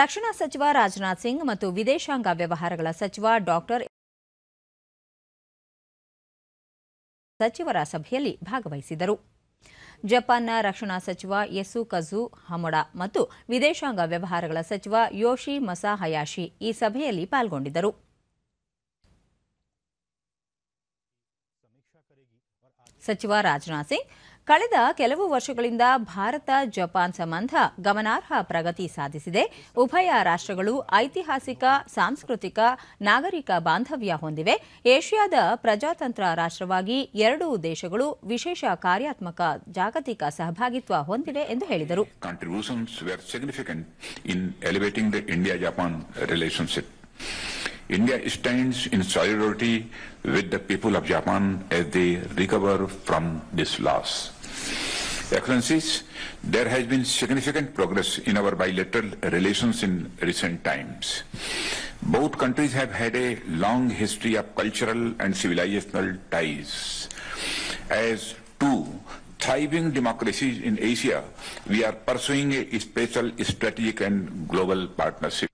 ರಕ್ಷಣಾ ಸಚಿವ ರಾಜನಾಥ್ ಸಿಂಗ್ ಮತ್ತು ವಿದೇಶಾಂಗ ವ್ಯವಹಾರಗಳ ಸಚಿವ ಡಾಕ್ಟರ್ ಸಚಿವರ ಸಭೆಯಲ್ಲಿ ಭಾಗವಹಿಸಿದರು ಜಪಾನ್ನ ರಕ್ಷಣಾ ಸಚಿವ ಯಸು ಕಜು ಹಮೊಡ ಮತ್ತು ವಿದೇಶಾಂಗ ವ್ಯವಹಾರಗಳ ಸಚಿವ ಯೋಶಿ ಮಸಾ ಹಯಾಶಿ ಈ ಸಭೆಯಲ್ಲಿ ಪಾಲ್ಗೊಂಡಿದ್ದರು ಸಚಿವ ರಾಜನಾಥ್ ಸಿಂಗ್ ಕಳೆದ ಕೆಲವು ವರ್ಷಗಳಿಂದ ಭಾರತ ಜಪಾನ್ ಸಂಬಂಧ ಗಮನಾರ್ಹ ಪ್ರಗತಿ ಸಾಧಿಸಿದೆ ಉಭಯ ರಾಷ್ಟ್ರಗಳು ಐತಿಹಾಸಿಕ ಸಾಂಸ್ಕೃತಿಕ ನಾಗರಿಕ ಬಾಂಧವ್ಯ ಹೊಂದಿವೆ ಏಷ್ಯಾದ ಪ್ರಜಾತಂತ್ರ ರಾಷ್ಟ್ರವಾಗಿ ಎರಡೂ ದೇಶಗಳು ವಿಶೇಷ ಕಾರ್ಯಾತ್ಮಕ ಜಾಗತಿಕ ಸಹಭಾಗಿತ್ವ ಹೊಂದಿವೆ ಎಂದು ಹೇಳಿದರು India stands in solidarity with the people of Japan as they recover from this loss. Excellencies, there has been significant progress in our bilateral relations in recent times. Both countries have had a long history of cultural and civilizational ties. As two thriving democracies in Asia, we are pursuing a special strategic and global partnership.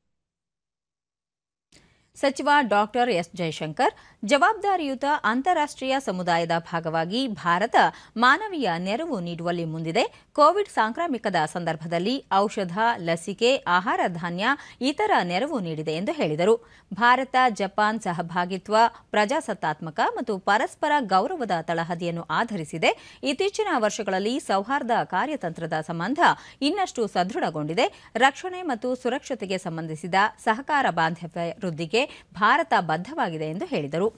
ಸಚಿವ doctor S Jaishankar ಜವಾಬ್ದಾರಿಯುತ ಅಂತಾರಾಷ್ಟ್ರೀಯ ಸಮುದಾಯದ ಭಾಗವಾಗಿ ಭಾರತ ಮಾನವೀಯ ನೆರವು ನೀಡುವಲ್ಲಿ ಮುಂದಿದೆ Covid ಸಾಂಕ್ರಾಮಿಕದ ಸಂದರ್ಭದಲ್ಲಿ ಔಷಧ ಲಸಿಕೆ ಆಹಾರ ಧಾನ್ಯ ಇತರ ನೆರವು ನೀಡಿದೆ ಎಂದು ಹೇಳಿದರು ಭಾರತ ಜಪಾನ್ ಸಹಭಾಗಿತ್ವ ಪ್ರಜಾಸತ್ತಾತ್ಮಕ ಮತ್ತು ಪರಸ್ಪರ ಗೌರವದ ತಳಹದಿಯನ್ನು ಆಧರಿಸಿದೆ ಇತ್ತೀಚಿನ ವರ್ಷಗಳಲ್ಲಿ ಸೌಹಾರ್ದ ಕಾರ್ಯತಂತ್ರದ ಸಂಬಂಧ ಇನ್ನಷ್ಟು ಸದೃಢಗೊಂಡಿದೆ ರಕ್ಷಣೆ ಮತ್ತು ಸುರಕ್ಷತೆಗೆ ಸಂಬಂಧಿಸಿದ ಸಹಕಾರ ಬಾಂಧವ್ಯ ವೃದ್ಧಿಗೆ ಭಾರತ ಬದ್ಧವಾಗಿದೆ ಎಂದು ಹೇಳಿದರು